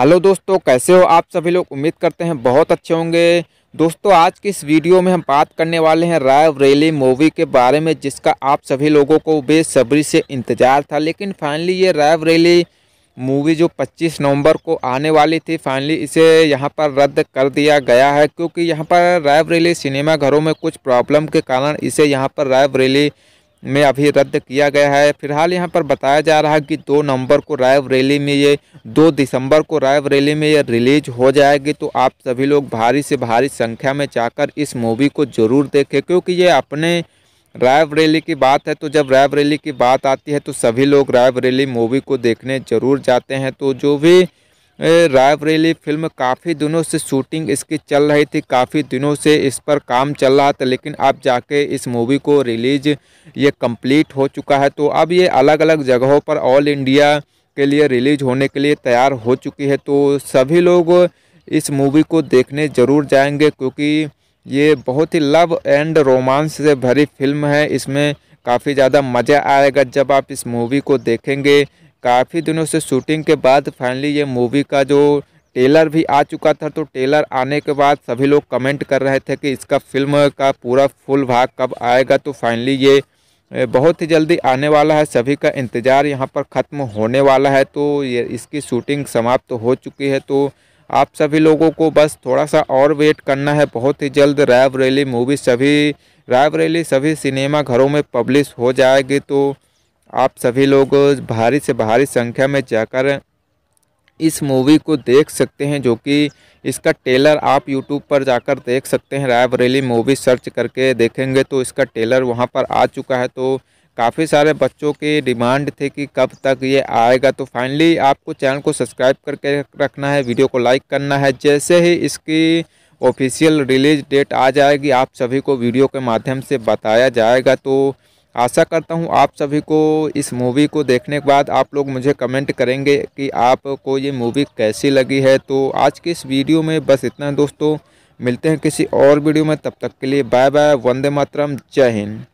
hello दोस्तों कैसे हो आप सभी लोग उम्मीद करते हैं बहुत अच्छे होंगे दोस्तों आज की इस वीडियो में हम बात करने वाले हैं राय रेली मूवी के बारे में जिसका आप सभी लोगों को बेसब्री से इंतज़ार था लेकिन फाइनली ये राय रेली मूवी जो 25 नवंबर को आने वाली थी फाइनली इसे यहाँ पर रद्द कर दिया गया है क्योंकि यहाँ पर राय रेली सिनेमाघरों में कुछ प्रॉब्लम के कारण इसे यहाँ पर राय रेली में अभी रद्द किया गया है फिलहाल यहाँ पर बताया जा रहा है कि दो नवंबर को रायबरेली में ये दो दिसंबर को रायबरेली में ये रिलीज हो जाएगी तो आप सभी लोग भारी से भारी संख्या में जाकर इस मूवी को ज़रूर देखें क्योंकि ये अपने रायबरेली की बात है तो जब रायबरेली की बात आती है तो सभी लोग रायबरेली मूवी को देखने ज़रूर जाते हैं तो जो भी रायबरेली फिल्म काफ़ी दिनों से शूटिंग इसकी चल रही थी काफ़ी दिनों से इस पर काम चल रहा था लेकिन अब जाके इस मूवी को रिलीज ये कंप्लीट हो चुका है तो अब ये अलग अलग जगहों पर ऑल इंडिया के लिए रिलीज होने के लिए तैयार हो चुकी है तो सभी लोग इस मूवी को देखने ज़रूर जाएंगे क्योंकि ये बहुत ही लव एंड रोमांस से भरी फिल्म है इसमें काफ़ी ज़्यादा मज़ा आएगा जब आप इस मूवी को देखेंगे काफ़ी दिनों से शूटिंग के बाद फाइनली ये मूवी का जो टेलर भी आ चुका था तो टेलर आने के बाद सभी लोग कमेंट कर रहे थे कि इसका फिल्म का पूरा फुल भाग कब आएगा तो फाइनली ये बहुत ही जल्दी आने वाला है सभी का इंतज़ार यहाँ पर ख़त्म होने वाला है तो ये इसकी शूटिंग समाप्त तो हो चुकी है तो आप सभी लोगों को बस थोड़ा सा और वेट करना है बहुत ही जल्द रायबरेली मूवी सभी रायबरेली सभी सिनेमा घरों में पब्लिश हो जाएगी तो आप सभी लोग भारी से भारी संख्या में जाकर इस मूवी को देख सकते हैं जो कि इसका टेलर आप यूट्यूब पर जाकर देख सकते हैं रायबरेली मूवी सर्च करके देखेंगे तो इसका टेलर वहां पर आ चुका है तो काफ़ी सारे बच्चों के डिमांड थे कि कब तक ये आएगा तो फाइनली आपको चैनल को सब्सक्राइब करके रखना है वीडियो को लाइक करना है जैसे ही इसकी ऑफिशियल रिलीज डेट आ जाएगी आप सभी को वीडियो के माध्यम से बताया जाएगा तो आशा करता हूँ आप सभी को इस मूवी को देखने के बाद आप लोग मुझे कमेंट करेंगे कि आपको ये मूवी कैसी लगी है तो आज के इस वीडियो में बस इतना दोस्तों मिलते हैं किसी और वीडियो में तब तक के लिए बाय बाय वंदे मातरम जय हिंद